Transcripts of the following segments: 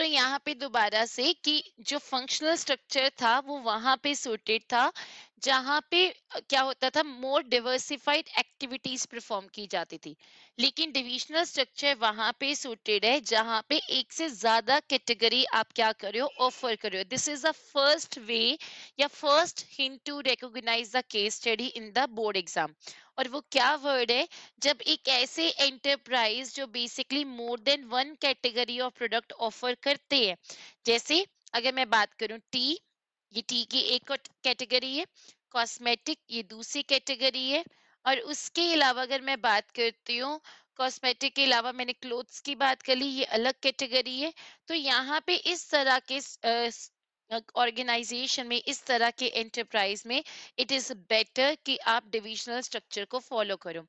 तो यहाँ पे दोबारा से कि जो फंक्शनल स्ट्रक्चर था वो वहां पे सूटेड था जहां पे क्या होता था मोर डिवर्सिफाइड एक्टिविटीज परफॉर्म की जाती थी लेकिन डिविजनल स्ट्रक्चर वहां पे सूटेड है जहां पे एक से ज्यादा कैटेगरी आप क्या कर रहे हो ऑफर कर रहे हो this is the first way या first hint to recognise the case study in the board exam और वो क्या वर्ड है जब एक ऐसे एंटरप्राइज जो basically more than one category of product offer करते हैं जैसे अगर मैं बात करूं टी ये टी की एक कैटेगरी है कॉस्मेटिक ये दूसरी कैटेगरी है और उसके अलावा अगर मैं बात करती हूँ कॉस्मेटिक के अलावा मैंने क्लोथ्स की बात कर ली ये अलग कैटेगरी है तो यहाँ पे इस तरह के ऑर्गेनाइजेशन में इस तरह के एंटरप्राइज में इट इज बेटर कि आप डिविजनल स्ट्रक्चर को फॉलो करो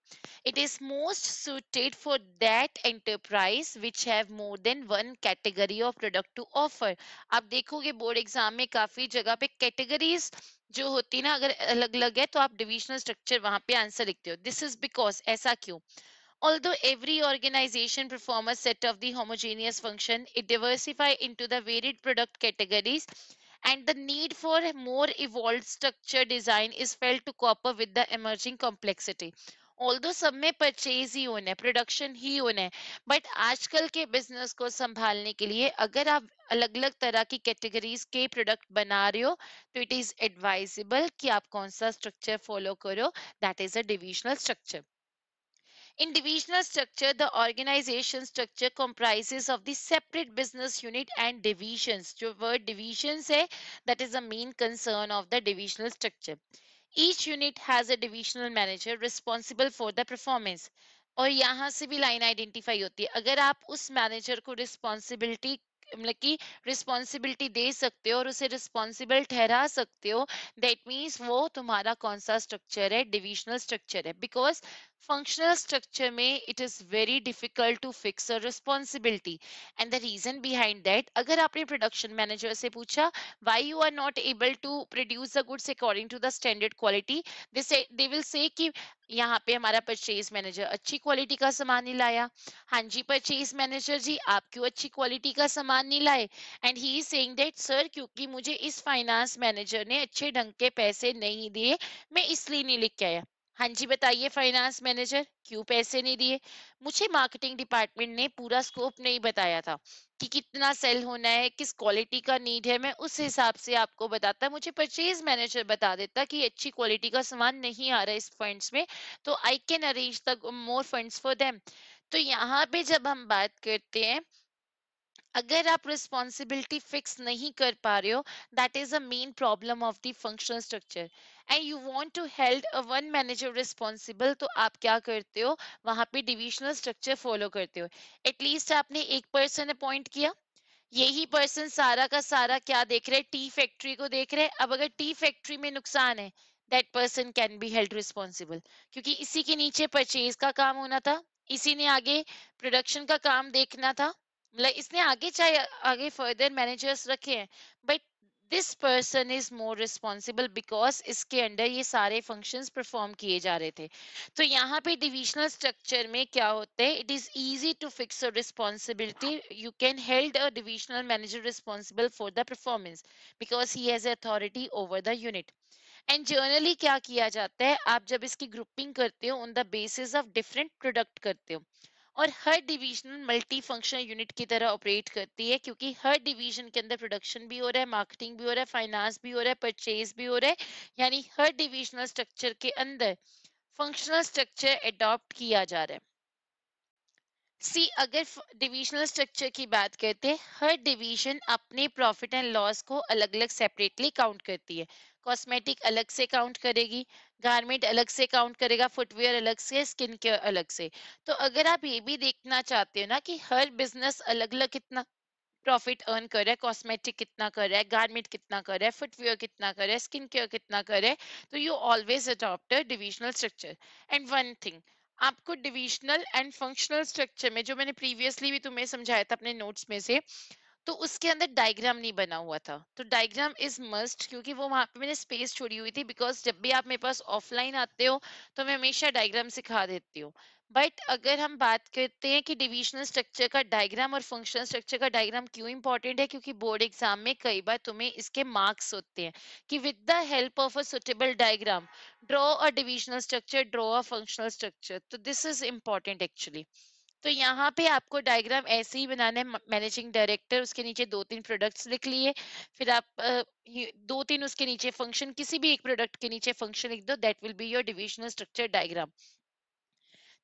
it is most suited for that enterprise which have more than one category of product to offer आप देखोगे बोर्ड एग्जाम में काफी जगह पे कैटेगरीज जो होती है ना अगर अलग अलग है तो आप डिविजनल स्ट्रक्चर वहां पे आंसर लिखते हो दिस इज बिकॉज ऐसा क्यों Although every organization perform a set of the homogeneous function, it diversify into the varied product categories and the need for more evolved structure design is felt to cope up with the emerging complexity. Although some may purchase own a production ही होने, but आजकल के business को संभालने के लिए अगर आप अलग-अलग तरह categories के product बना रहे it is advisable कि आप कौन structure follow करो, that is a divisional structure. In divisional structure, the organization structure comprises of the separate business unit and divisions. So, word divisions say that is the main concern of the divisional structure. Each unit has a divisional manager responsible for the performance. और यहाँ से भी line identify होती है अगर आप उस manager को रिस्पॉन्सिबिलिटी मतलब कि रिस्पॉन्सिबिलिटी दे सकते हो और उसे रिस्पॉन्सिबल ठहरा सकते हो दैट मीन्स वो तुम्हारा कौन सा स्ट्रक्चर है डिविजनल स्ट्रक्चर है बिकॉज फंक्शनल स्ट्रक्चर में it is very difficult to fix a responsibility and the reason behind that अगर आपने प्रोडक्शन मैनेजर से पूछा why you are not able to produce the goods according to the standard quality they will say कि यहाँ पे हमारा purchase manager अच्छी quality का सामान नहीं लाया हाँ जी परचेज मैनेजर जी आप क्यों अच्छी क्वालिटी का सामान नहीं लाए and he is saying that sir क्योंकि मुझे इस फाइनेंस मैनेजर ने अच्छे ढंग के पैसे नहीं दिए मैं इसलिए नहीं लिख के आया हाँ जी बताइए फाइनेंस मैनेजर क्यों पैसे नहीं दिए मुझे मार्केटिंग डिपार्टमेंट ने पूरा स्कोप नहीं बताया था कि कितना सेल होना है किस क्वालिटी का नीड है मैं उस हिसाब से आपको बताता मुझे परचेज मैनेजर बता देता कि अच्छी क्वालिटी का सामान नहीं आ रहा है इस फंड्स में तो I can arrange the more funds for them तो यहाँ पे जब हम बात करते हैं अगर आप रिस्पॉन्सिबिलिटी फिक्स नहीं कर पा रहे हो that is a main problem of the functional structure and you want to held a one manager responsible तो आप क्या करते हो वहां पे डिविजनल स्ट्रक्चर फॉलो करते हो एटलीस्ट आपने एक पर्सन अपॉइंट किया यही पर्सन सारा का सारा क्या देख रहे हैं टी फैक्ट्री को देख रहे हैं अब अगर टी फैक्ट्री में नुकसान है that person can be held responsible क्योंकि इसी के नीचे परचेज का काम होना था इसी ने आगे प्रोडक्शन का काम देखना था मतलब इसने आगे चाहे आगे फर्दर मैनेजर्स रखे हैं but this person is more responsible because इसके अंडर ये सारे फंक्शंस परफॉर्म किए जा रहे थे तो यहाँ पे डिविजनल स्ट्रक्चर में क्या होते हैं it is easy to fix a responsibility you can held a divisional manager responsible for the performance because he has authority over the unit and generally क्या किया जाता है आप जब इसकी ग्रुपिंग करते हो on the basis of different product करते हो और हर डिवीजन मल्टी फंक्शनल यूनिट की तरह ऑपरेट करती है क्योंकि हर डिवीजन के अंदर प्रोडक्शन भी हो रहा है मार्केटिंग भी हो रहा है फाइनेंस भी हो रहा है परचेज भी हो रहा है यानी हर डिवीजनल स्ट्रक्चर के अंदर फंक्शनल स्ट्रक्चर एडॉप्ट किया जा रहा है सी अगर डिविजनल स्ट्रक्चर की बात करते हैं हर डिवीजन अपने प्रॉफिट एंड लॉस को अलग अलग सेपरेटली काउंट करती है कॉस्मेटिक अलग से काउंट करेगी गारमेंट अलग से काउंट करेगा फुटवेयर अलग से स्किन केयर अलग से तो अगर आप ये भी देखना चाहते हो ना कि हर बिजनेस अलग अलग कितना प्रॉफिट अर्न कर रहा है कॉस्मेटिक कितना कर रहा है गारमेंट कितना कर रहा है फुटवेयर कितना कर रहा है स्किन केयर कितना कर रहा है तो you always adopt divisional structure and one thing आपको डिविजनल एंड फंक्शनल स्ट्रक्चर में जो मैंने प्रीवियसली भी तुम्हें समझाया था अपने नोट्स में से तो उसके अंदर डायग्राम नहीं बना हुआ था तो डायग्राम इज मस्ट क्योंकि वो वहां पे मैंने स्पेस छोड़ी हुई थी बिकॉज जब भी आप मेरे पास ऑफलाइन आते हो तो मैं हमेशा डायग्राम सिखा देती हूँ बट अगर हम बात करते हैं कि डिविजनल स्ट्रक्चर का डायग्राम और फंक्शनल स्ट्रक्चर का डायग्राम क्यों इंपॉर्टेंट है क्योंकि बोर्ड एग्जाम में कई बार तुम्हें इसके मार्क्स होते हैं कि with the help of a suitable diagram draw a divisional structure draw a functional structure तो दिस इज इंपॉर्टेंट एक्चुअली तो यहाँ पे आपको डायग्राम ऐसे ही बनाना है मैनेजिंग डायरेक्टर उसके नीचे दो तीन प्रोडक्ट्स लिख लिए फिर आप दो तीन उसके नीचे फंक्शन किसी भी एक प्रोडक्ट के नीचे फंक्शन लिख दो that will be your divisional structure diagram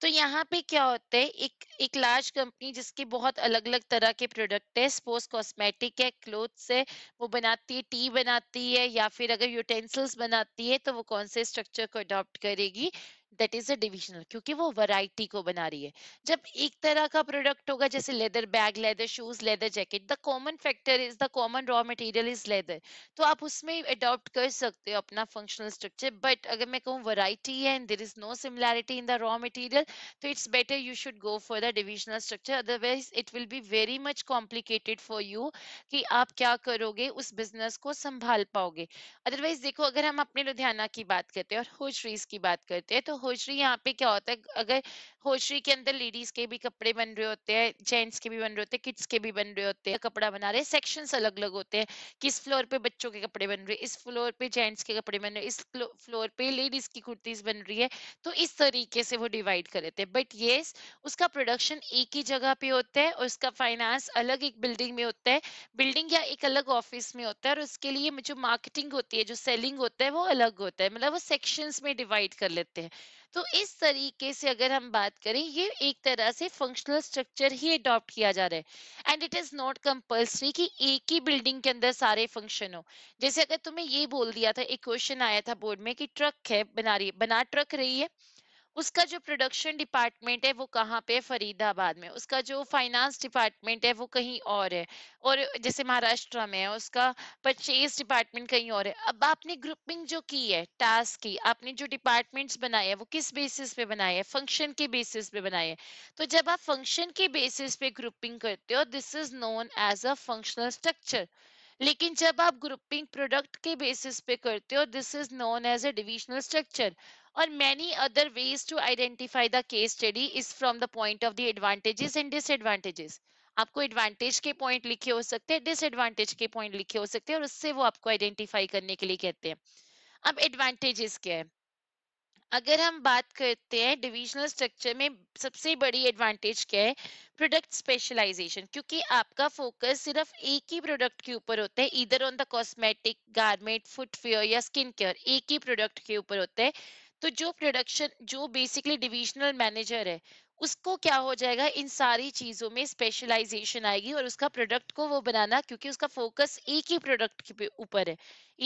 तो यहाँ पे क्या होता है एक एक लार्ज कंपनी जिसके बहुत अलग अलग तरह के प्रोडक्ट है स्पोर्ट्स कॉस्मेटिक है क्लोथ्स है वो बनाती है टी बनाती है या फिर अगर यूटेंसिल्स बनाती है तो वो कौन से स्ट्रक्चर को अडॉप्ट करेगी दैट इज अ डिविजनल क्योंकि वो वैरायटी को बना रही है जब एक तरह का प्रोडक्ट होगा जैसे leather bag leather shoes leather jacket the common factor is the common raw material is leather तो आप उसमें अडॉप्ट कर सकते हो अपना फंक्शनल स्ट्रक्चर बट अगर मैं कहूँ वैरायटी है and there is no similarity in the raw material तो it's better you should go for the divisional structure otherwise it will be very much complicated for you कि आप क्या करोगे उस बिजनेस को संभाल पाओगे अदरवाइज देखो अगर हम अपने लुधियाना की बात करते हैं और होशरीज की बात करते हैं तो होशरी यहाँ पे क्या होता है अगर होजरी के अंदर लेडीज के भी कपड़े बन रहे होते हैं जेंट्स के भी बन रहे होते हैं किड्स के भी बन रहे होते हैं कपड़ा बना रहे सेक्शन अलग अलग होते हैं किस फ्लोर पे बच्चों के कपड़े बन रहे हैं इस फ्लोर पे जेंट्स के कपड़े बन रहे हैं इस फ्लोर पे लेडीज की कुर्तीज बन रही है तो इस तरीके से वो डिवाइड कर लेते हैं बट ये उसका प्रोडक्शन एक ही जगह पे होता है और उसका फाइनेंस अलग एक बिल्डिंग में होता है बिल्डिंग या एक अलग ऑफिस में होता है और उसके लिए जो मार्केटिंग होती है जो सेलिंग होता है वो अलग होता है मतलब वो सेक्शंस में डिवाइड कर लेते हैं तो इस तरीके से अगर हम बात करें ये एक तरह से फंक्शनल स्ट्रक्चर ही अडॉप्ट किया जा रहा है and it is not compulsory कि एक ही बिल्डिंग के अंदर सारे फंक्शन हो जैसे अगर तुम्हें ये बोल दिया था एक क्वेश्चन आया था बोर्ड में कि ट्रक है बना रही है बना ट्रक रही है उसका जो प्रोडक्शन डिपार्टमेंट है वो कहाँ पे फरीदाबाद में उसका जो फाइनेंस डिपार्टमेंट है वो कहीं और है और जैसे महाराष्ट्र में है उसका परचेज डिपार्टमेंट कहीं और है अब आपने ग्रुपिंग जो की है टास्क की आपने जो डिपार्टमेंट्स बनाए हैं वो किस बेसिस पे बनाए हैं फंक्शन के बेसिस पे बनाए हैं तो जब आप फंक्शन के बेसिस पे ग्रुपिंग करते हो this is known as a functional structure लेकिन जब आप ग्रुपिंग प्रोडक्ट के बेसिस पे करते हो this is known as a divisional structure or many other ways to identify the case study is from the point of the advantages and disadvantages आपको advantage के point लिखे हो सकते हैं डिसएडवांटेज के पॉइंट लिखे हो सकते हैं और उससे वो आपको आइडेंटिफाई करने के लिए कहते हैं अब एडवांटेजेस क्या है अगर हम बात करते हैं डिविजनल स्ट्रक्चर में सबसे बड़ी एडवांटेज क्या है प्रोडक्ट स्पेशलाइजेशन क्योंकि आपका फोकस सिर्फ एक ही प्रोडक्ट के ऊपर होता है इधर on the cosmetic garment footwear या स्किन केयर एक ही प्रोडक्ट के ऊपर होता है तो जो प्रोडक्शन जो बेसिकली डिविजनल मैनेजर है उसको क्या हो जाएगा इन सारी चीजों में स्पेशलाइजेशन आएगी और उसका प्रोडक्ट को वो बनाना क्योंकि उसका फोकस एक ही प्रोडक्ट के ऊपर है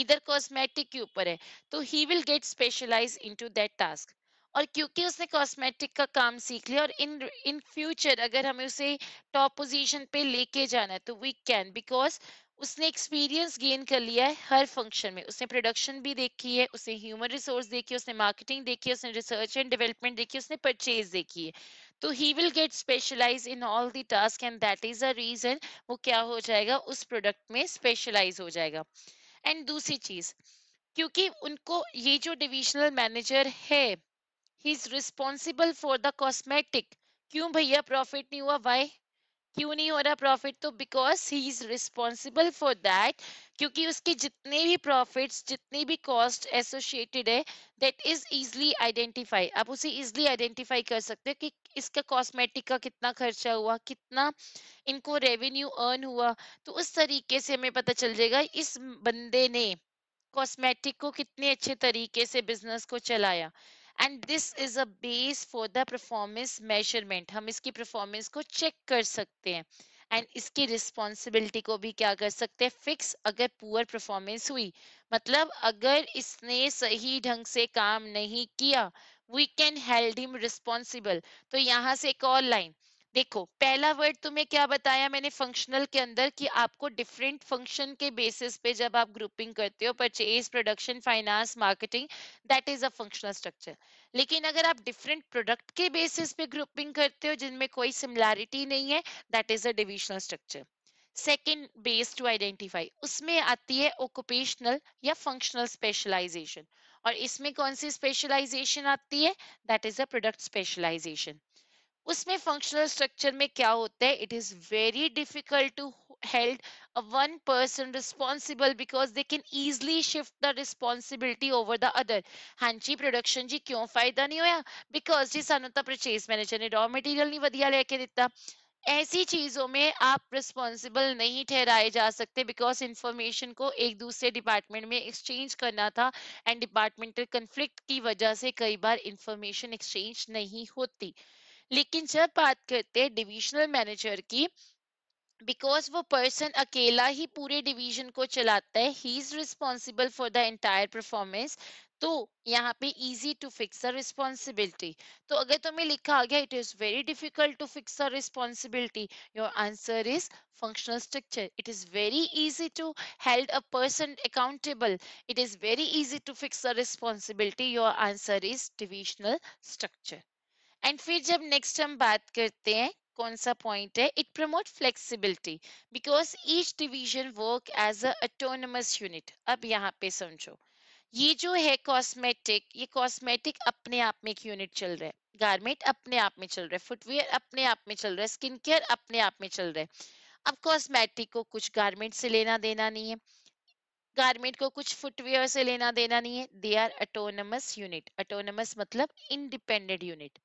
इधर कॉस्मेटिक के ऊपर है तो he will get specialise into that task और क्योंकि उसने कॉस्मेटिक का काम सीख लिया और इन इन फ्यूचर अगर हमें उसे टॉप पोजीशन पे लेके जाना है तो वी कैन बिकॉज उसने एक्सपीरियंस गेन कर लिया है हर फंक्शन में उसने प्रोडक्शन भी देखी है उसने ह्यूमन रिसोर्स देखी है उसने मार्केटिंग देखी है उसने रिसर्च एंड डेवलपमेंट देखी है उसने परचेज देखी है तो he will get specialise in all the task and that is a reason वो क्या हो जाएगा उस प्रोडक्ट में स्पेशलाइज हो जाएगा एंड दूसरी चीज क्योंकि उनको ये जो डिविजनल मैनेजर है he is responsible for the cosmetic क्यों भैया प्रॉफिट नहीं हुआ वाई क्यों नहीं हो रहा प्रॉफिट तो because he is responsible for that क्योंकि उसके जितने भी प्रॉफिट्स जितने भी कॉस्ट एसोसिएटेड है दैट इज इजली आइडेंटिफाई आप उसे इजली आइडेंटिफाई कर सकते हो कि इसका कॉस्मेटिक का कितना खर्चा हुआ कितना इनको रेवेन्यू अर्न हुआ तो उस तरीके से हमें पता चल जाएगा इस बंदे ने कॉस्मेटिक को कितने अच्छे तरीके से बिजनेस को चलाया and this is a base for the performance measurement हम इसकी परफॉर्मेंस को चेक कर सकते हैं एंड इसकी रिस्पॉन्सिबिलिटी को भी क्या कर सकते हैं फिक्स अगर पुअर परफॉर्मेंस हुई मतलब अगर इसने सही ढंग से काम नहीं किया we can held him responsible तो यहाँ से एक और लाइन देखो पहला वर्ड तुम्हें क्या बताया मैंने फंक्शनल के अंदर कि आपको डिफरेंट फंक्शन के बेसिस पे जब आप ग्रुपिंग करते हो purchase production finance marketing that is a functional structure लेकिन अगर आप डिफरेंट प्रोडक्ट के बेसिस पे ग्रुपिंग करते हो जिनमें कोई सिमिलैरिटी नहीं है that is a divisional structure second base to identify उसमें आती है ऑक्यूपेशनल या फंक्शनल स्पेशलाइजेशन और इसमें कौन सी स्पेशलाइजेशन आती है that is a product specialisation उसमें फंक्शनल स्ट्रक्चर में क्या होता है it is very difficult to held a one person responsible because they can easily shift the responsibility over the other हाँ जी प्रोडक्शन जी क्यों फायदा नहीं होया बिकॉज जी सानू तो परचेज मैनेजर ने रॉ मटीरियल नहीं वाइया लेके दिता ऐसी चीजों में आप रिस्पॉन्सिबल नहीं ठहराए जा सकते बिकॉज इन्फॉर्मेशन को एक दूसरे डिपार्टमेंट में एक्सचेंज करना था एंड डिपार्टमेंटल कंफ्लिक्ट की वजह से कई बार इंफॉर्मेशन एक्सचेंज नहीं होती लेकिन जब बात करते हैं डिविजनल मैनेजर की बिकॉज वो पर्सन अकेला ही पूरे डिवीजन को चलाता है he is responsible for the entire performance तो यहाँ पे easy to fix the responsibility तो अगर तुम्हें लिखा आ गया it is very difficult to fix the responsibility your answer is functional structure it is very easy to held a person accountable it is very easy to fix the responsibility your answer is divisional structure and फिर जब next हम बात करते हैं कौन सा point है it promote flexibility because each division work as autonomous unit अब यहाँ पे समझो ये जो है कॉस्मेटिक ये कॉस्मेटिक अपने आप में एक यूनिट चल रहा है गारमेंट अपने आप में चल रहा है फुटवेयर अपने आप में चल रहा है स्किन केयर अपने आप में चल रहा है अब कॉस्मेटिक को कुछ गारमेंट से लेना देना नहीं है गारमेंट को कुछ फुटवेयर से लेना देना नहीं है they are autonomous unit autonomous मतलब इनडिपेंडेंट यूनिट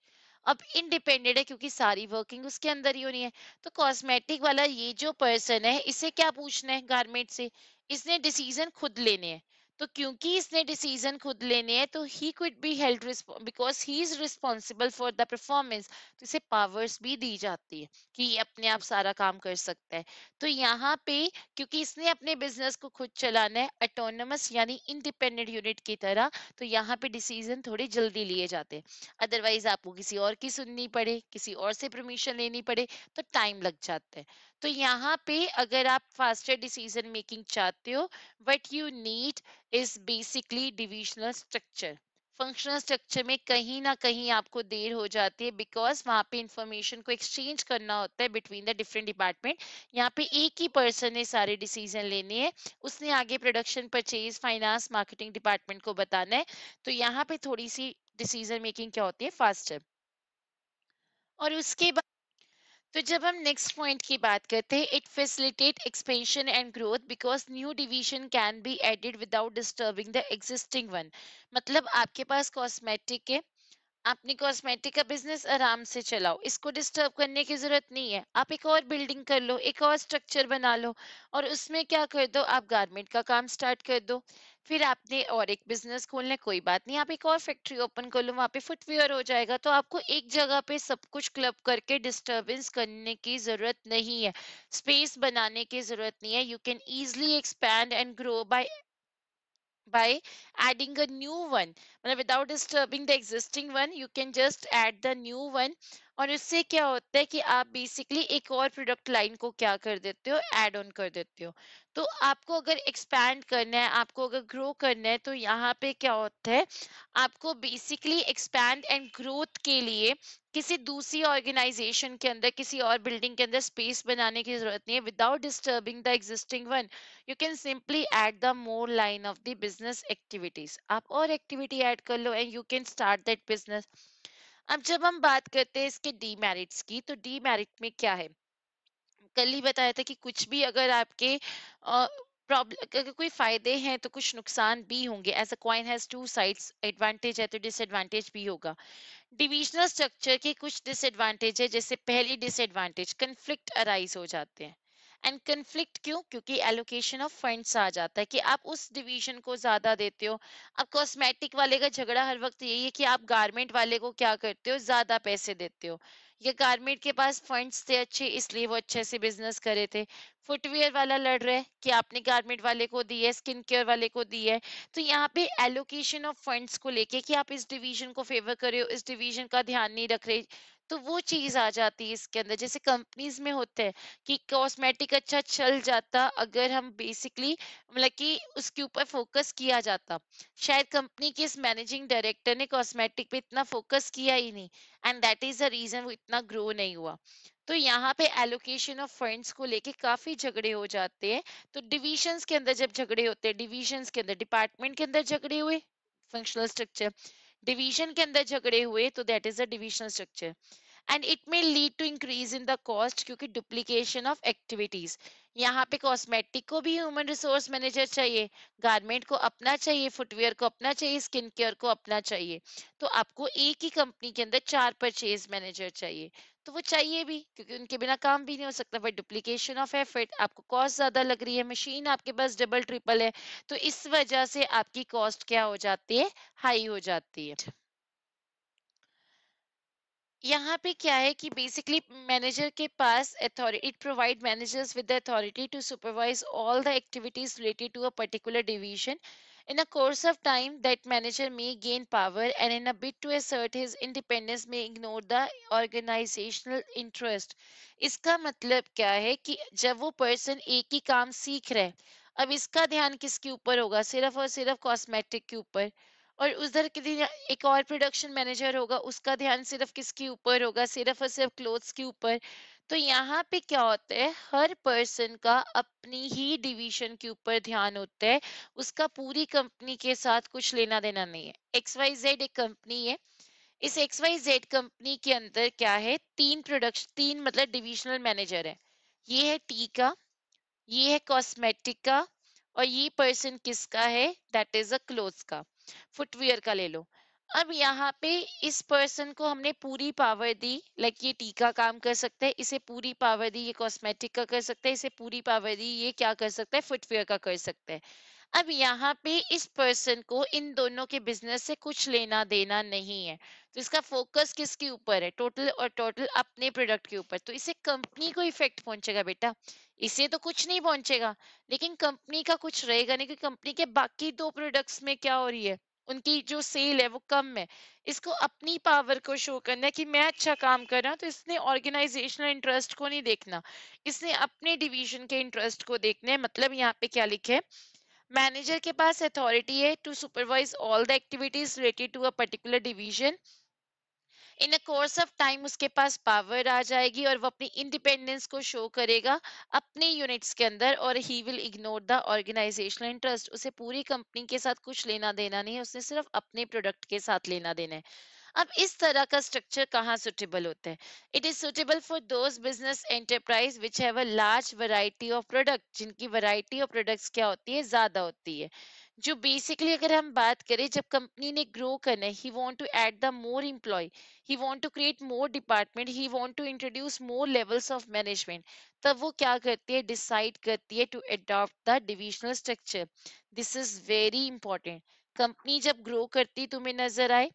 अब इनडिपेंडेंट है क्योंकि सारी वर्किंग उसके अंदर ही होनी है तो कॉस्मेटिक वाला ये जो पर्सन है इसे क्या पूछना है गारमेंट से इसने डिसीजन खुद लेने हैं तो क्योंकि इसने डिसीजन खुद लेने हैं तो he could be held because he is responsible for the performance तो इसे पावर्स भी दी जाती है कि ये अपने आप सारा काम कर सकता है तो यहाँ पे क्योंकि इसने अपने बिजनेस को खुद चलाना है अटोनमस यानी इंडिपेंडेंट यूनिट की तरह तो यहाँ पे डिसीजन थोड़े जल्दी लिए जाते हैं अदरवाइज आपको किसी और की सुननी पड़े किसी और से परमिशन लेनी पड़े तो टाइम लग जाता है तो यहाँ पे अगर आप फास्टर डिसीजन मेकिंग चाहते हो what you need is basically divisional structure functional structure में कहीं ना कहीं आपको देर हो जाती है बिकॉज वहाँ पे इंफॉर्मेशन को एक्सचेंज करना होता है बिटवीन द डिफरेंट डिपार्टमेंट यहाँ पे एक ही पर्सन ने सारे डिसीजन लेने हैं उसने आगे production purchase finance marketing department को बताना है तो यहाँ पे थोड़ी सी डिसीजन मेकिंग क्या होती है फास्टर और उसके बाद तो जब हम नेक्स्ट पॉइंट की बात करते हैं it facilitate expansion and growth because new division can be added without disturbing the existing one मतलब आपके पास कॉस्मेटिक है आपने कॉस्मेटिक का बिजनेस आराम से चलाओ इसको डिस्टर्ब करने की जरूरत नहीं है आप एक और बिल्डिंग कर लो एक और स्ट्रक्चर बना लो और उसमें क्या कर दो आप गारमेंट का काम स्टार्ट कर दो फिर आपने और एक बिजनेस खोलना कोई बात नहीं आप एक और फैक्ट्री ओपन कर लो वहां पे फुटवेयर हो जाएगा तो आपको एक जगह पे सब कुछ क्लब करके डिस्टरबेंस करने की जरूरत नहीं है स्पेस बनाने की जरूरत नहीं है you can easily expand and grow by by adding a new one मतलब without disturbing the existing one you can just add the new one और इससे क्या होता है कि आप बेसिकली एक और प्रोडक्ट लाइन को क्या कर देते हो एड ऑन कर देते हो तो आपको अगर एक्सपैंड करना है आपको अगर ग्रो करना है तो यहाँ पे क्या होता है आपको बेसिकली एक्सपैंड एंड ग्रोथ के लिए किसी दूसरी ऑर्गेनाइजेशन के अंदर किसी और बिल्डिंग के अंदर स्पेस बनाने की जरूरत नहीं है without disturbing the existing one you can simply add the more line of the business activities आप और एक्टिविटी ऐड कर लो and you can start that business अब जब हम बात करते हैं इसके डीमेरिट्स की तो डीमेरिट में क्या है कल ही बताया था कि कुछ भी अगर आपके प्रॉब्लम अगर कोई फायदे हैं तो कुछ नुकसान भी होंगे as a coin has two sides advantage है तो डिसएडवांटेज भी होगा डिविजनल स्ट्रक्चर के कुछ डिसएडवांटेज है जैसे पहली डिसएडवांटेज कन्फ्लिक्ट अराइज हो जाते हैं एंड कंफ्लिक्ट क्यों क्योंकि एलोकेशन ऑफ फंड्स आ जाता है कि आप उस डिवीजन को ज्यादा देते हो अब कॉस्मेटिक वाले का झगड़ा हर वक्त यही है कि आप गारमेंट वाले को क्या करते हो ज्यादा पैसे देते हो या गारमेंट के पास फंड्स थे अच्छे इसलिए वो अच्छे से बिजनेस करे थे फुटवेयर वाला लड़ रहे कि आपने गारमेंट वाले को दी है स्किन केयर वाले को दी है तो यहाँ पे एलोकेशन ऑफ फंड्स को लेके कि आप इस डिवीजन को फेवर कर रहे हो इस डिवीजन का ध्यान नहीं रख रहे तो वो चीज आ जाती है इसके अंदर जैसे कंपनीज में होते हैं कि कॉस्मेटिक अच्छा चल जाता अगर हम बेसिकली मतलब कि उसके ऊपर फोकस किया जाता शायद कंपनी के इस मैनेजिंग डायरेक्टर ने कॉस्मेटिक पे इतना फोकस किया ही नहीं and that is the reason वो इतना ग्रो नहीं हुआ तो यहाँ पे एलोकेशन ऑफ फंड्स को लेके काफी झगड़े हो जाते हैं तो डिविजन्स के अंदर जब झगड़े होते हैं डिविजन्स के अंदर डिपार्टमेंट के अंदर झगड़े हुए फंक्शनल स्ट्रक्चर डिवीजन के अंदर झगड़े हुए तो that is a divisional structure and it may lead to increase in the cost क्योंकि डुप्लीकेशन ऑफ एक्टिविटीज यहाँ पे कॉस्मेटिक को भी ह्यूमन रिसोर्स मैनेजर चाहिए गारमेंट को अपना चाहिए फुटवेयर को अपना चाहिए स्किन केयर को अपना चाहिए तो आपको एक ही कंपनी के अंदर चार परचेज मैनेजर चाहिए तो वो चाहिए भी क्योंकि उनके बिना काम भी नहीं हो सकता बट डुप्लीकेशन ऑफ एफर्ट आपको कॉस्ट ज्यादा लग रही है मशीन आपके पास डबल ट्रिपल है तो इस वजह से आपकी कॉस्ट क्या हो जाती है हाई हो जाती है यहाँ पे क्या है कि बेसिकली मैनेजर के पास authority it provide managers with the authority to supervise all the activities related to a particular division in a course of time that manager may gain power and in a bid to assert his independence may ignore the organisational interest इसका मतलब क्या है कि जब वो person एक ही काम सीख रहे अब इसका ध्यान किसके ऊपर होगा सिर्फ और सिर्फ कॉस्मेटिक के ऊपर और उधर के दिन एक और प्रोडक्शन मैनेजर होगा उसका ध्यान सिर्फ किसके ऊपर होगा सिर्फ और सिर्फ क्लोथ्स के ऊपर तो यहाँ पे क्या होता है हर पर्सन का अपनी ही डिवीजन के ऊपर ध्यान होता है उसका पूरी कंपनी के साथ कुछ लेना देना नहीं है एक्स वाई जेड एक कंपनी है इस एक्स वाई जेड कंपनी के अंदर क्या है तीन प्रोडक्शन तीन मतलब डिविजनल मैनेजर है ये है टी का ये है कॉस्मेटिक का और ये पर्सन किसका है दैट इज अ क्लोथ का फुटवेयर का ले लो अब यहाँ पे इस पर्सन को हमने पूरी पावर दी लाइक ये टीका काम कर सकता है इसे पूरी पावर दी ये कॉस्मेटिक का कर सकता है इसे पूरी पावर दी ये क्या कर सकता है फुटवेयर का कर सकता है अब यहाँ पे इस पर्सन को इन दोनों के बिजनेस से कुछ लेना देना नहीं है तो इसका फोकस किसके ऊपर है टोटल और टोटल अपने प्रोडक्ट के ऊपर तो इसे कंपनी को इफेक्ट पहुंचेगा बेटा इससे तो कुछ नहीं पहुंचेगा लेकिन कंपनी का कुछ रहेगा नहीं क्योंकि कंपनी के बाकी दो प्रोडक्ट्स में क्या हो रही है उनकी जो सेल है वो कम है इसको अपनी पावर को शो करना है कि मैं अच्छा काम कर रहा हूँ तो इसने ऑर्गेनाइजेशनल इंटरेस्ट को नहीं देखना इसने अपने डिवीजन के इंटरेस्ट को देखना है मतलब यहाँ पे क्या लिखे मैनेजर के पास अथॉरिटी है to supervise all the activities related to a particular division in a course of time उसके पास पावर आ जाएगी और वो अपनी इंडिपेंडेंस को शो करेगा अपने यूनिट्स के अंदर और he will ignore the organisational interest उसे पूरी कंपनी के साथ कुछ लेना देना नहीं है उसने सिर्फ अपने प्रोडक्ट के साथ लेना देना है अब इस तरह का स्ट्रक्चर कहाँ सुटेबल होता है it is suitable for those business enterprise which have a large variety of product जिनकी वैरायटी ऑफ प्रोडक्ट्स क्या होती है ज्यादा होती है जो बेसिकली अगर हम बात करें जब कंपनी ने ग्रो करना है he want to add the more employ he want to create more department he want to introduce more levels of management तब वो क्या करती है डिसाइड करती है to adopt the divisional structure this is very important company जब grow करती तुम्हें नजर आए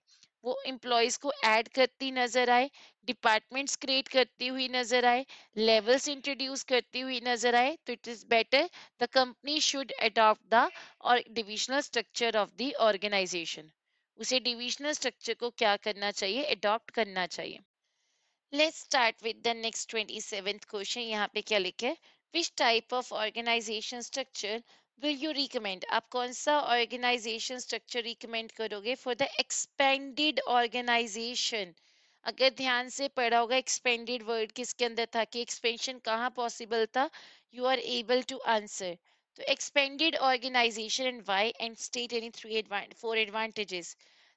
वो एम्प्लॉयज को ऐड करती नजर आए डिपार्टमेंट्स क्रिएट करती हुई नजर आए लेवल्स इंट्रोड्यूस करती हुई नजर आए तो it is better the company should adopt the और divisional structure of the organisation उसे डिविजनल स्ट्रक्चर को क्या करना चाहिए अडॉप्ट करना चाहिए let's start with the next twenty seventh question यहाँ पे क्या लिखे which type of organisation structure will you recommend आप कौन सा ऑर्गेनाइजेशन स्ट्रक्चर रिकमेंड करोगे फॉर द एक्सपेंडेड ऑर्गेनाइजेशन अगर ध्यान से पढ़ा होगा एक्सपेंडेड वर्ड किसके अंदर था कि एक्सपेंशन कहाँ पॉसिबल था you are able to answer तो expanded organisation and why and state any three four advantages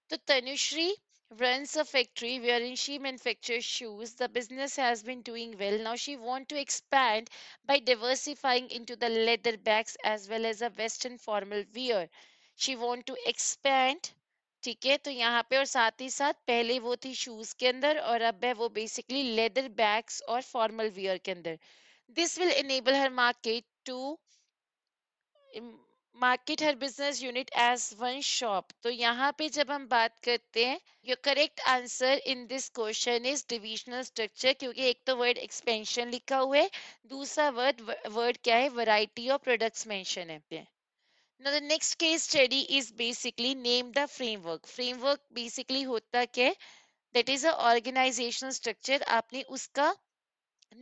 तो Tanushree runs a factory wherein she manufactures shoes. The business has been doing well. Now she want to expand by diversifying into the leather bags as well as a western formal wear. She want to expand ठीक है तो यहाँ पे और साथ ही साथ पहले वो थी शूज के अंदर और अब है वो बेसिकली लेदर बैग्स और फॉर्मल वियर के अंदर this will enable her market to market her business unit as one shop तो यहाँ पे जब हम बात करते हैं your correct answer in this question is divisional structure क्योंकि एक तो वर्ड एक्सपेंशन लिखा हुआ है दूसरा वर्ड वर्ड क्या है वराइटी ऑफ प्रोडक्ट्स मेंशन है पे Now the next case study is basically name the framework. Framework basically होता क्या है that is a organizational structure आपने उसका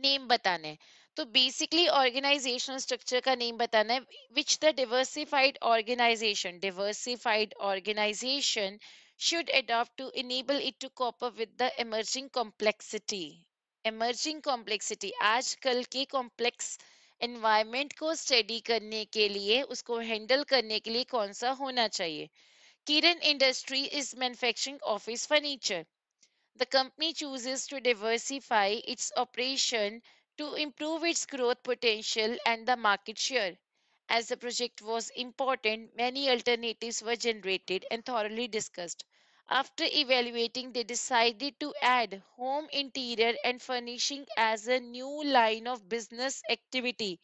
नेम बताना है तो बेसिकली ऑर्गेनाइजेशनल स्ट्रक्चर का नेम बताना है which the diversified organisation diversified organisation should adopt to enable it to cope with the emerging complexity emerging complexity आजकल के कॉम्प्लेक्स एनवायरमेंट को स्टडी करने के लिए उसको हैंडल करने के लिए कौन सा होना चाहिए Kiran industry is manufacturing office furniture the company chooses to diversify its operation to improve its growth potential and the market share. As the project was important, many alternatives were generated and thoroughly discussed. After evaluating, they decided to add home interior and furnishing as a new line of business activity.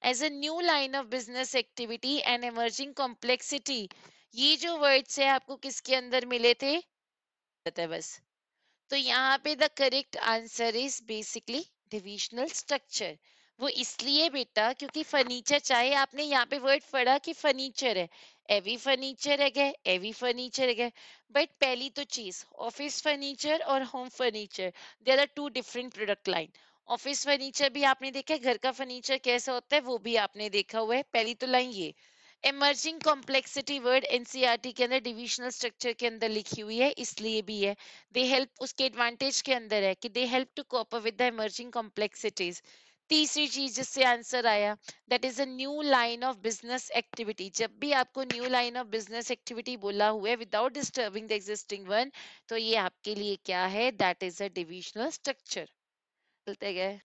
As a new line of business activity and emerging complexity. ये जो words है आपको किसके अंदर मिले थे बस तो यहाँ पे the correct answer divisional structure वो इसलिए बेटा क्योंकि फर्नीचर चाहे आपने यहाँ पे वर्ड पढ़ा कि फर्नीचर है एवी फर्नीचर है गए एवी फर्नीचर है गए बट पहली तो चीज ऑफिस फर्नीचर और home furniture there are two different product line office furniture भी आपने देखा है घर का फर्नीचर कैसा होता है वो भी आपने देखा हुआ है पहली तो लाइन ये इमर्जिंग कॉम्प्लेक्सिटी वर्ड एनसीईआरटी के अंदर डिविजनल स्ट्रक्चर के अंदर लिखी हुई है इसलिए भी है दे हेल्प उसके एडवांटेज के अंदर है कि they help to cope with the emerging complexities तीसरी चीज जिससे आंसर आया that is a new line of business activity जब भी आपको new line of business activity बोला हुआ है without disturbing the existing one तो ये आपके लिए क्या है that is a divisional structure चलते गए